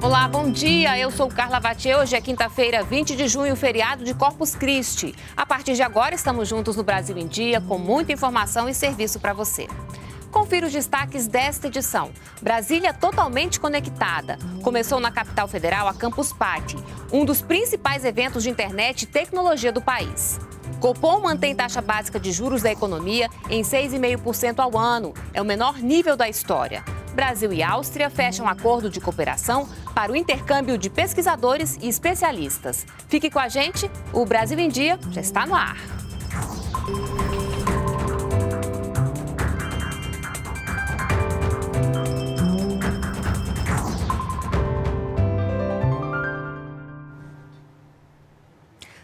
Olá, bom dia. Eu sou Carla Vatier. Hoje é quinta-feira, 20 de junho, feriado de Corpus Christi. A partir de agora, estamos juntos no Brasil em Dia com muita informação e serviço para você. Confira os destaques desta edição. Brasília totalmente conectada. Começou na capital federal a Campus Party, um dos principais eventos de internet e tecnologia do país. Copom mantém taxa básica de juros da economia em 6,5% ao ano. É o menor nível da história. Brasil e Áustria fecham acordo de cooperação para o intercâmbio de pesquisadores e especialistas. Fique com a gente, o Brasil em Dia já está no ar.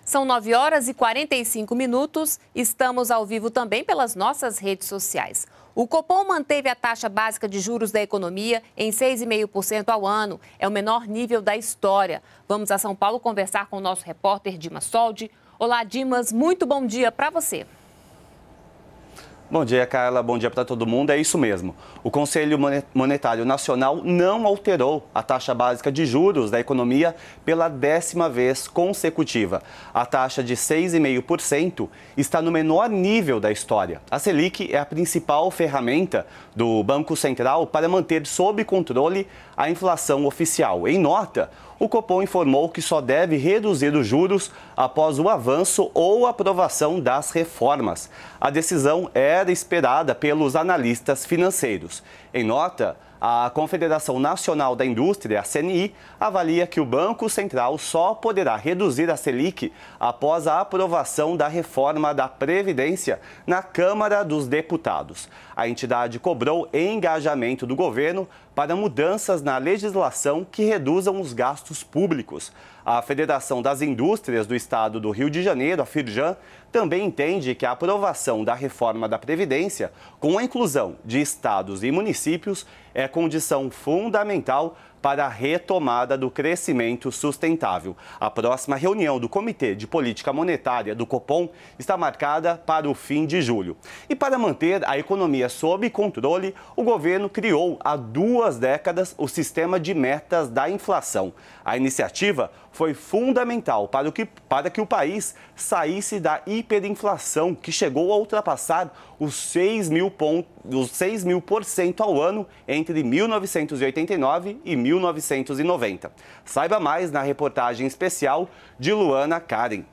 São 9 horas e 45 minutos. Estamos ao vivo também pelas nossas redes sociais. O Copom manteve a taxa básica de juros da economia em 6,5% ao ano. É o menor nível da história. Vamos a São Paulo conversar com o nosso repórter Dimas Soldi. Olá, Dimas, muito bom dia para você. Bom dia, Carla. Bom dia para todo mundo. É isso mesmo. O Conselho Monetário Nacional não alterou a taxa básica de juros da economia pela décima vez consecutiva. A taxa de 6,5% está no menor nível da história. A Selic é a principal ferramenta do Banco Central para manter sob controle a inflação oficial. Em nota, o Copom informou que só deve reduzir os juros após o avanço ou aprovação das reformas. A decisão era esperada pelos analistas financeiros. Em nota, a Confederação Nacional da Indústria, a CNI, avalia que o Banco Central só poderá reduzir a Selic após a aprovação da reforma da Previdência na Câmara dos Deputados. A entidade cobrou engajamento do governo para mudanças na legislação que reduzam os gastos públicos. A Federação das Indústrias do Estado do Rio de Janeiro, a Firjan, também entende que a aprovação da reforma da Previdência, com a inclusão de estados e municípios, é condição fundamental para a retomada do crescimento sustentável. A próxima reunião do Comitê de Política Monetária do Copom está marcada para o fim de julho. E para manter a economia sob controle, o governo criou há duas décadas o sistema de metas da inflação. A iniciativa foi fundamental para que, para que o país saísse da hiperinflação, que chegou a ultrapassar os 6 mil, pontos, os 6 mil por cento ao ano entre 1989 e 1990. Saiba mais na reportagem especial de Luana Karen.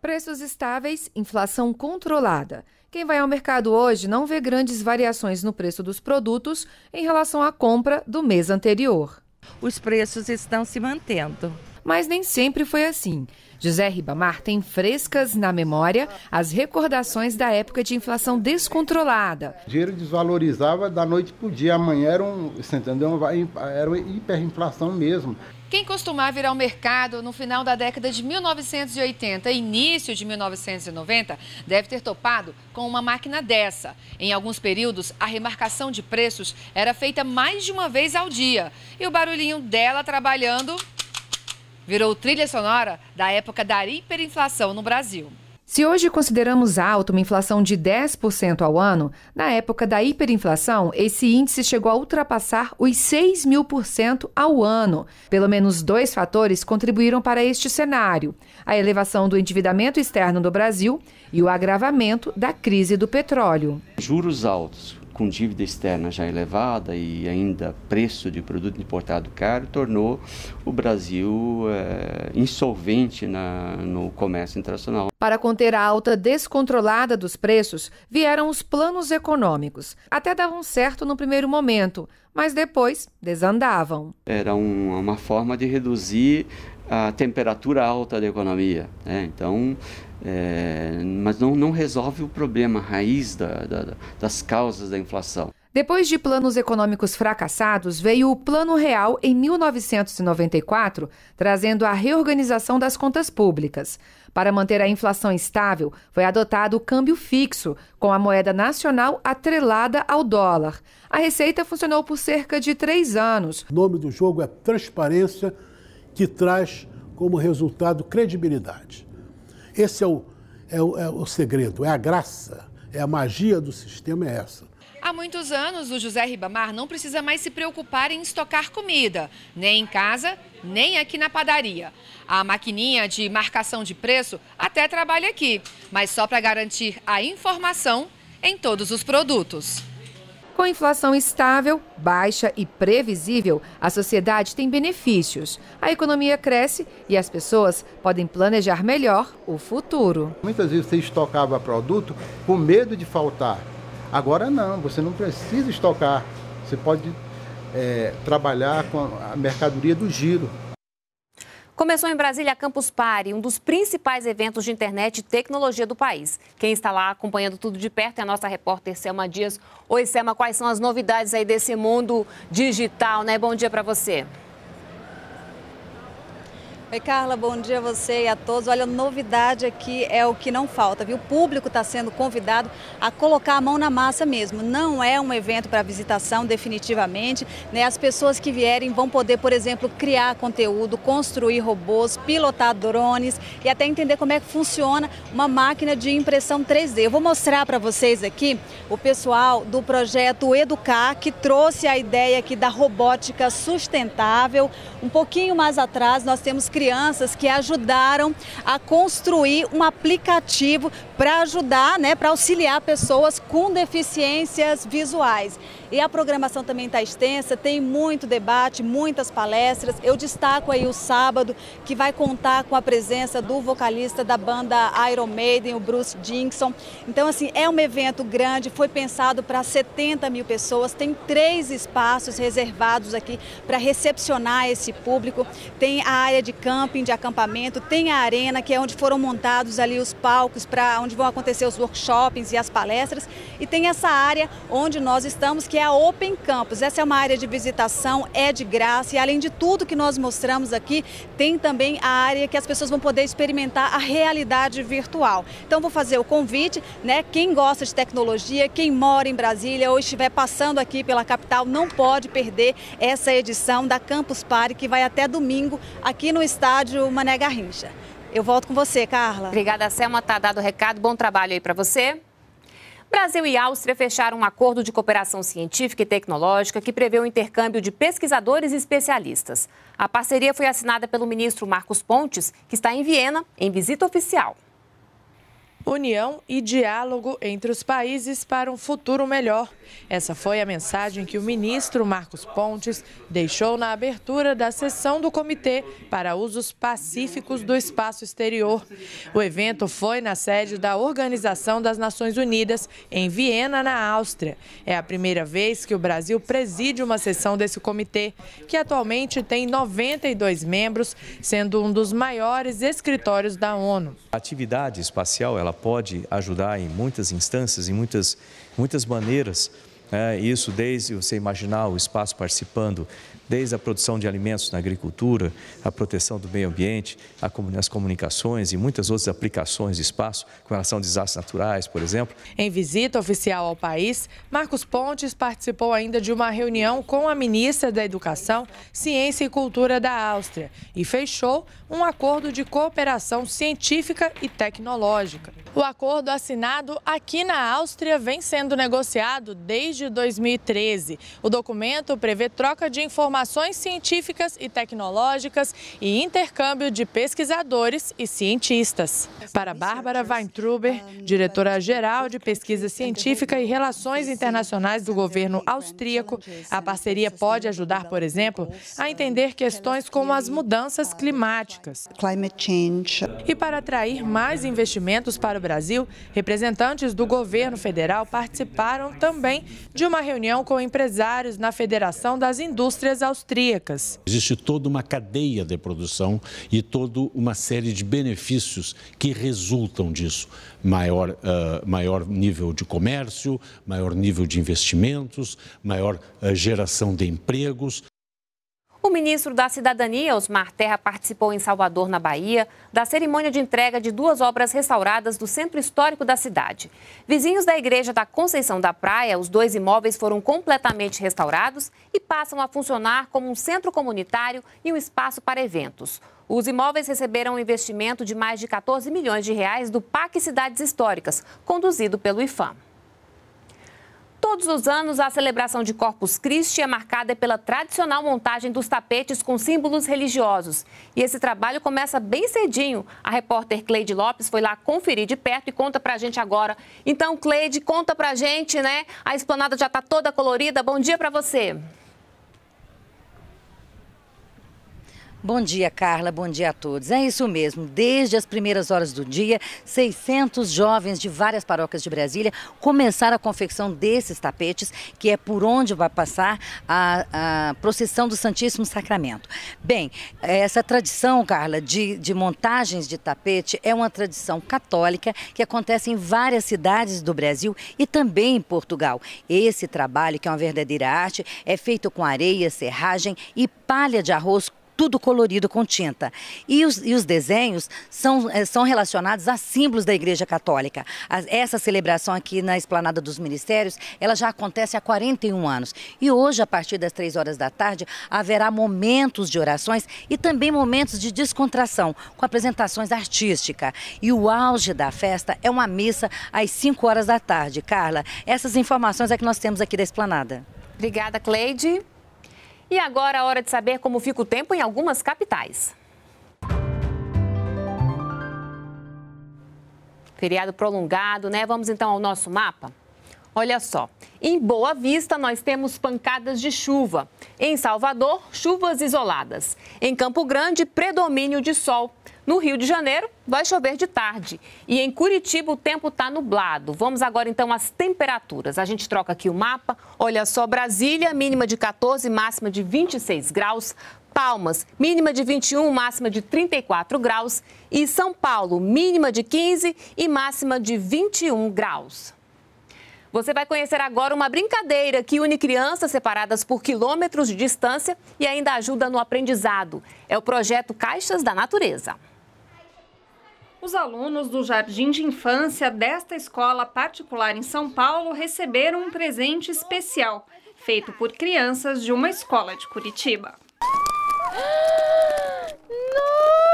Preços estáveis, inflação controlada. Quem vai ao mercado hoje não vê grandes variações no preço dos produtos em relação à compra do mês anterior. Os preços estão se mantendo. Mas nem sempre foi assim. José Ribamar tem frescas na memória as recordações da época de inflação descontrolada. O dinheiro desvalorizava da noite para o dia, amanhã era, um, você entendeu? era uma hiperinflação mesmo. Quem costumava ir ao mercado no final da década de 1980 e início de 1990 deve ter topado com uma máquina dessa. Em alguns períodos, a remarcação de preços era feita mais de uma vez ao dia. E o barulhinho dela trabalhando virou trilha sonora da época da hiperinflação no Brasil. Se hoje consideramos alta uma inflação de 10% ao ano, na época da hiperinflação, esse índice chegou a ultrapassar os 6 mil por cento ao ano. Pelo menos dois fatores contribuíram para este cenário: a elevação do endividamento externo do Brasil e o agravamento da crise do petróleo. Juros altos, com dívida externa já elevada e ainda preço de produto importado caro, tornou o Brasil é, insolvente na, no comércio internacional. Para conter a alta descontrolada dos preços, vieram os planos econômicos. Até davam certo no primeiro momento, mas depois desandavam. Era um, uma forma de reduzir a temperatura alta da economia. Né? Então, é, mas não, não resolve o problema raiz da, da, das causas da inflação. Depois de planos econômicos fracassados, veio o Plano Real em 1994, trazendo a reorganização das contas públicas. Para manter a inflação estável, foi adotado o câmbio fixo, com a moeda nacional atrelada ao dólar. A receita funcionou por cerca de três anos. O nome do jogo é transparência, que traz como resultado credibilidade. Esse é o, é o, é o segredo, é a graça, é a magia do sistema, é essa. Há muitos anos, o José Ribamar não precisa mais se preocupar em estocar comida, nem em casa, nem aqui na padaria. A maquininha de marcação de preço até trabalha aqui, mas só para garantir a informação em todos os produtos. Com inflação estável, baixa e previsível, a sociedade tem benefícios. A economia cresce e as pessoas podem planejar melhor o futuro. Muitas vezes você estocava produto com medo de faltar. Agora não, você não precisa estocar. Você pode é, trabalhar com a mercadoria do giro. Começou em Brasília a Campus Party, um dos principais eventos de internet e tecnologia do país. Quem está lá acompanhando tudo de perto é a nossa repórter Selma Dias. Oi, Selma, quais são as novidades aí desse mundo digital, né? Bom dia para você. Oi, Carla, bom dia a você e a todos. Olha, novidade aqui é o que não falta, viu? O público está sendo convidado a colocar a mão na massa mesmo. Não é um evento para visitação, definitivamente. Né? As pessoas que vierem vão poder, por exemplo, criar conteúdo, construir robôs, pilotar drones e até entender como é que funciona uma máquina de impressão 3D. Eu vou mostrar para vocês aqui o pessoal do projeto Educar, que trouxe a ideia aqui da robótica sustentável. Um pouquinho mais atrás, nós temos criado crianças que ajudaram a construir um aplicativo para ajudar, né, para auxiliar pessoas com deficiências visuais. E a programação também está extensa, tem muito debate, muitas palestras. Eu destaco aí o sábado, que vai contar com a presença do vocalista da banda Iron Maiden, o Bruce Dickinson. Então, assim, é um evento grande, foi pensado para 70 mil pessoas, tem três espaços reservados aqui para recepcionar esse público. Tem a área de camping, de acampamento, tem a arena, que é onde foram montados ali os palcos para onde onde vão acontecer os workshops e as palestras. E tem essa área onde nós estamos, que é a Open Campus. Essa é uma área de visitação, é de graça e além de tudo que nós mostramos aqui, tem também a área que as pessoas vão poder experimentar a realidade virtual. Então vou fazer o convite, né? Quem gosta de tecnologia, quem mora em Brasília ou estiver passando aqui pela capital, não pode perder essa edição da Campus Party que vai até domingo aqui no estádio Mané Garrincha. Eu volto com você, Carla. Obrigada, Selma. Tá dado o recado. Bom trabalho aí para você. Brasil e Áustria fecharam um acordo de cooperação científica e tecnológica que prevê o intercâmbio de pesquisadores e especialistas. A parceria foi assinada pelo ministro Marcos Pontes, que está em Viena, em visita oficial união e diálogo entre os países para um futuro melhor. Essa foi a mensagem que o ministro Marcos Pontes deixou na abertura da sessão do Comitê para Usos Pacíficos do Espaço Exterior. O evento foi na sede da Organização das Nações Unidas, em Viena, na Áustria. É a primeira vez que o Brasil preside uma sessão desse comitê, que atualmente tem 92 membros, sendo um dos maiores escritórios da ONU. A atividade espacial ela ela pode ajudar em muitas instâncias, em muitas, muitas maneiras. É, isso desde, você imaginar o espaço participando, desde a produção de alimentos na agricultura, a proteção do meio ambiente, a, as comunicações e muitas outras aplicações de espaço, com relação a desastres naturais, por exemplo. Em visita oficial ao país, Marcos Pontes participou ainda de uma reunião com a ministra da Educação, Ciência e Cultura da Áustria e fechou um acordo de cooperação científica e tecnológica. O acordo assinado aqui na Áustria vem sendo negociado desde desde 2013. O documento prevê troca de informações científicas e tecnológicas e intercâmbio de pesquisadores e cientistas. Para Bárbara Weintruber, diretora-geral de Pesquisa Científica e Relações Internacionais do governo austríaco, a parceria pode ajudar, por exemplo, a entender questões como as mudanças climáticas. E para atrair mais investimentos para o Brasil, representantes do governo federal participaram também de uma reunião com empresários na Federação das Indústrias Austríacas. Existe toda uma cadeia de produção e toda uma série de benefícios que resultam disso. Maior, uh, maior nível de comércio, maior nível de investimentos, maior uh, geração de empregos. O ministro da Cidadania, Osmar Terra, participou em Salvador, na Bahia, da cerimônia de entrega de duas obras restauradas do centro histórico da cidade. Vizinhos da Igreja da Conceição da Praia, os dois imóveis foram completamente restaurados e passam a funcionar como um centro comunitário e um espaço para eventos. Os imóveis receberam um investimento de mais de 14 milhões de reais do PAC Cidades Históricas, conduzido pelo IFAM. Todos os anos, a celebração de Corpus Christi é marcada pela tradicional montagem dos tapetes com símbolos religiosos. E esse trabalho começa bem cedinho. A repórter Cleide Lopes foi lá conferir de perto e conta pra gente agora. Então, Cleide, conta pra gente, né? A esplanada já tá toda colorida. Bom dia para você. Bom dia, Carla. Bom dia a todos. É isso mesmo. Desde as primeiras horas do dia, 600 jovens de várias paróquias de Brasília começaram a confecção desses tapetes, que é por onde vai passar a, a procissão do Santíssimo Sacramento. Bem, essa tradição, Carla, de, de montagens de tapete é uma tradição católica que acontece em várias cidades do Brasil e também em Portugal. Esse trabalho, que é uma verdadeira arte, é feito com areia, serragem e palha de arroz tudo colorido com tinta. E os, e os desenhos são, é, são relacionados a símbolos da Igreja Católica. Essa celebração aqui na Esplanada dos Ministérios, ela já acontece há 41 anos. E hoje, a partir das 3 horas da tarde, haverá momentos de orações e também momentos de descontração, com apresentações artísticas. E o auge da festa é uma missa às 5 horas da tarde. Carla, essas informações é que nós temos aqui da Esplanada. Obrigada, Cleide. E agora a é hora de saber como fica o tempo em algumas capitais. Feriado prolongado, né? Vamos então ao nosso mapa. Olha só, em Boa Vista nós temos pancadas de chuva. Em Salvador, chuvas isoladas. Em Campo Grande, predomínio de sol. No Rio de Janeiro, vai chover de tarde. E em Curitiba, o tempo está nublado. Vamos agora então às temperaturas. A gente troca aqui o mapa. Olha só, Brasília, mínima de 14, máxima de 26 graus. Palmas, mínima de 21, máxima de 34 graus. E São Paulo, mínima de 15 e máxima de 21 graus. Você vai conhecer agora uma brincadeira que une crianças separadas por quilômetros de distância e ainda ajuda no aprendizado. É o projeto Caixas da Natureza. Os alunos do Jardim de Infância desta escola particular em São Paulo receberam um presente especial, feito por crianças de uma escola de Curitiba. Não!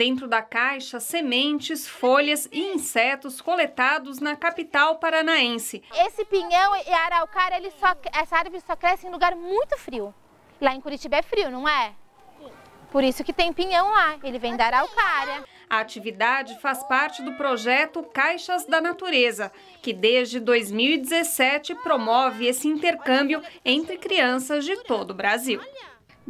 dentro da caixa sementes, folhas e insetos coletados na capital paranaense. Esse pinhão e araucária, ele só, essa árvore só cresce em lugar muito frio. Lá em Curitiba é frio, não é? Por isso que tem pinhão lá, ele vem da araucária. A atividade faz parte do projeto Caixas da Natureza, que desde 2017 promove esse intercâmbio entre crianças de todo o Brasil.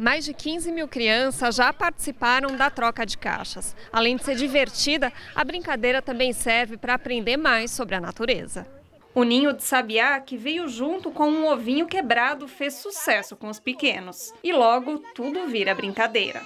Mais de 15 mil crianças já participaram da troca de caixas. Além de ser divertida, a brincadeira também serve para aprender mais sobre a natureza. O ninho de sabiá, que veio junto com um ovinho quebrado, fez sucesso com os pequenos. E logo tudo vira brincadeira.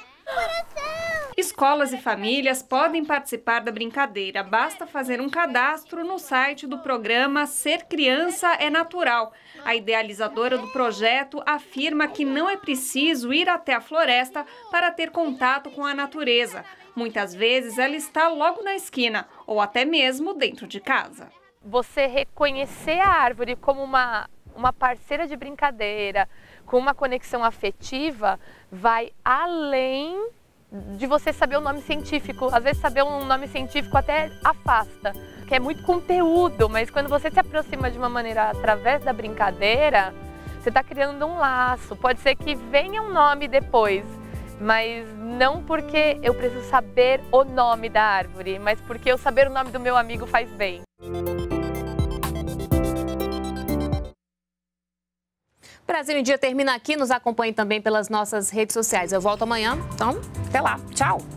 Escolas e famílias podem participar da brincadeira. Basta fazer um cadastro no site do programa Ser Criança é Natural. A idealizadora do projeto afirma que não é preciso ir até a floresta para ter contato com a natureza. Muitas vezes ela está logo na esquina ou até mesmo dentro de casa. Você reconhecer a árvore como uma, uma parceira de brincadeira, com uma conexão afetiva, vai além de você saber o nome científico. Às vezes saber um nome científico até afasta, que é muito conteúdo, mas quando você se aproxima de uma maneira através da brincadeira, você está criando um laço. Pode ser que venha um nome depois, mas não porque eu preciso saber o nome da árvore, mas porque eu saber o nome do meu amigo faz bem. Brasil em Dia termina aqui. Nos acompanhe também pelas nossas redes sociais. Eu volto amanhã, então até lá. Tchau.